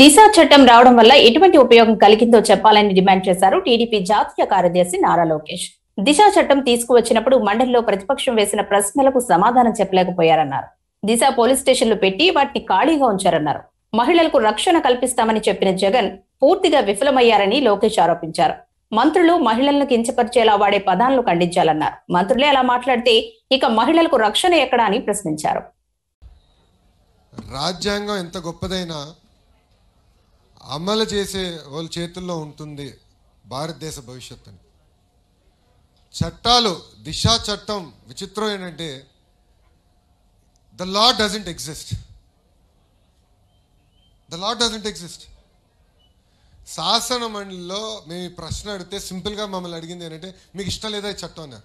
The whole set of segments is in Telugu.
దిశ చట్టం రావడం వల్ల ఎటువంటి ఉపయోగం కలిగిందో చెప్పాలని డిమాండ్ చేశారు టీడీపీ జాతీయ కార్యదర్శి నారా లోకేష్ దిశ చట్టం తీసుకువచ్చినప్పుడు మండలిలో ప్రతిపక్షం వేసిన ప్రశ్నలకు సమాధానం చెప్పలేకపోయారన్నారు దిశ పోలీస్ స్టేషన్లు పెట్టి వాటిని ఖాళీగా ఉంచారన్నారు మహిళలకు రక్షణ కల్పిస్తామని చెప్పిన జగన్ పూర్తిగా విఫలమయ్యారని లోకేష్ ఆరోపించారు మంత్రులు మహిళలను కించపరిచేలా వాడే పదాలను ఖండించాలన్నారు మంత్రులే అలా మాట్లాడితే ఇక మహిళలకు రక్షణ ఎక్కడా అని ప్రశ్నించారు రాజ్యాంగం ఎంత గొప్పదైనా అమలు చేసే వాళ్ళ చేతుల్లో ఉంటుంది భారతదేశ భవిష్యత్తు అని చట్టాలు దిశా చట్టం విచిత్రం ఏంటంటే the law doesn't exist the law doesn't exist శాసన మండలిలో మేము ప్రశ్న అడిగితే సింపుల్గా మమ్మల్ని అడిగింది ఏంటంటే మీకు ఇష్టం లేదా ఈ చట్టం అని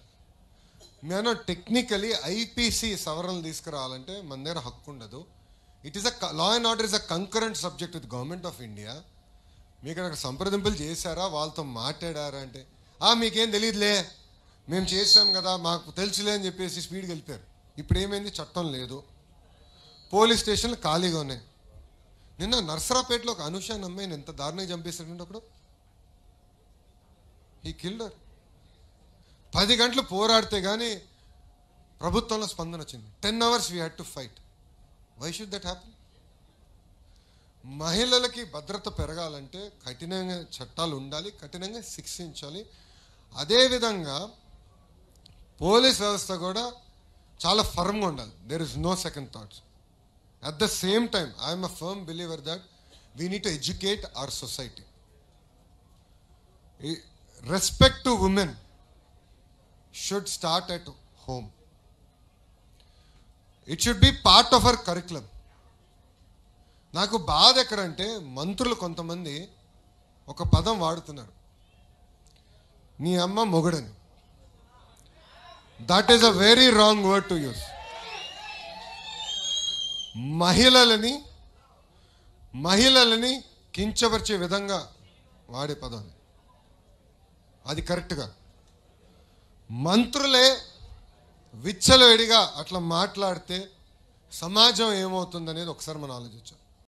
మేము టెక్నికలీ ఐపీసీ సవరణలు తీసుకురావాలంటే మన దగ్గర హక్కు ఉండదు it is a law and order is a concurrent subject with government of India మీకు అక్కడ సంప్రదింపులు చేశారా వాళ్ళతో మాట్లాడారా అంటే ఆ మీకేం తెలియదులే మేము చేసాం కదా మాకు తెలుసులే అని చెప్పేసి స్పీడ్ వెళ్ళిపోయారు ఇప్పుడు ఏమైంది చట్టం లేదు పోలీస్ స్టేషన్లు ఖాళీగా ఉన్నాయి నిన్న నర్సరాపేటలో ఒక అనుష అమ్మాయిని ఎంత దారుణంగా చంపేశాడంటే అప్పుడు ఈ కిల్డర్ పది గంటలు పోరాడితే కానీ ప్రభుత్వంలో స్పందన వచ్చింది ten hours we had to fight why should that happy మహిళలకి భద్రత పెరగాలంటే కఠినంగా చట్టాలు ఉండాలి కఠినంగా శిక్షించాలి అదేవిధంగా పోలీస్ వ్యవస్థ కూడా చాలా ఫర్మ్గా ఉండాలి there is no second thoughts at the same time I'm a firm believer that we need to educate our society respect to women should start at home it should be part of our curriculum నాకు బాధ ఎక్కడంటే మంత్రులు కొంతమంది ఒక పదం వాడుతున్నారు నీ అమ్మ మొగడని that is a very wrong word to use మహిళలని మహిళలని కించపరిచే విధంగా వాడే పదం అది కరెక్ట్గా మంత్రులే విచ్చలవిడిగా అట్లా మాట్లాడితే సమాజం ఏమవుతుందనేది ఒకసారి మనం ఆలోచించాం